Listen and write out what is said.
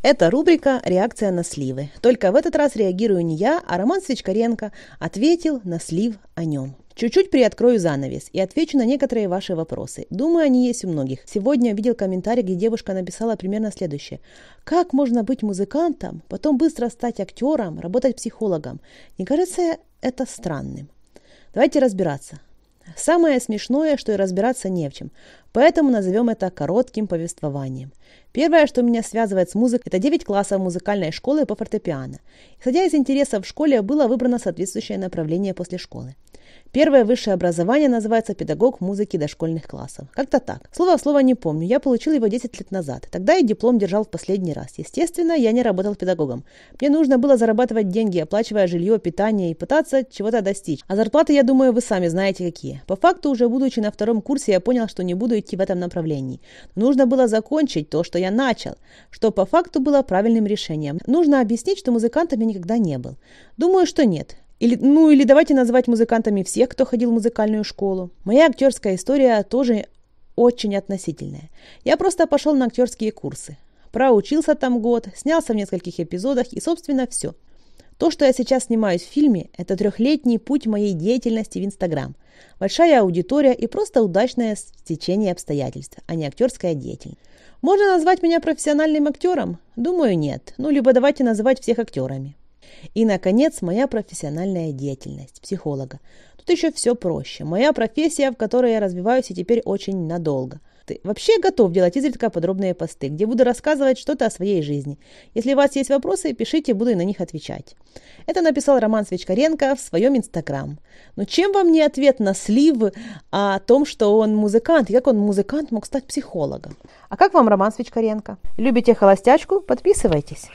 Это рубрика «Реакция на сливы». Только в этот раз реагирую не я, а Роман Свечкаренко ответил на слив о нем. Чуть-чуть приоткрою занавес и отвечу на некоторые ваши вопросы. Думаю, они есть у многих. Сегодня видел комментарий, где девушка написала примерно следующее. Как можно быть музыкантом, потом быстро стать актером, работать психологом? Не кажется это странным? Давайте разбираться. Самое смешное, что и разбираться не в чем. Поэтому назовем это коротким повествованием. Первое, что меня связывает с музыкой, это 9 классов музыкальной школы по фортепиано. Исходя из интересов в школе, было выбрано соответствующее направление после школы. Первое высшее образование называется «Педагог музыки дошкольных классов». Как-то так. Слово в слово не помню. Я получил его 10 лет назад. Тогда я диплом держал в последний раз. Естественно, я не работал педагогом. Мне нужно было зарабатывать деньги, оплачивая жилье, питание и пытаться чего-то достичь. А зарплаты, я думаю, вы сами знаете какие. По факту, уже будучи на втором курсе, я понял, что не буду идти попытки в этом направлении. Нужно было закончить то, что я начал, что по факту было правильным решением. Нужно объяснить, что музыкантом я никогда не был. Думаю, что нет. Или, ну или давайте называть музыкантами всех, кто ходил в музыкальную школу. Моя актерская история тоже очень относительная. Я просто пошел на актерские курсы. Проучился там год, снялся в нескольких эпизодах и, собственно, все. То, что я сейчас снимаюсь в фильме, это трехлетний путь моей деятельности в Инстаграм, большая аудитория и просто удачное стечение обстоятельств, а не актерская деятельность. Можно назвать меня профессиональным актером? Думаю, нет. Ну, либо давайте называть всех актерами. И, наконец, моя профессиональная деятельность психолога. Тут еще все проще. Моя профессия, в которой я развиваюсь и теперь очень надолго посты. Вообще готов делать изредка подробные посты, где буду рассказывать что-то о своей жизни. Если у вас есть вопросы, пишите, буду на них отвечать. Это написал Роман Свечкаренко в своем инстаграм. Но чем вам не ответ на слив о том, что он музыкант, и как он музыкант мог стать психологом? А как вам Роман Свечкаренко? Любите холостячку? Подписывайтесь.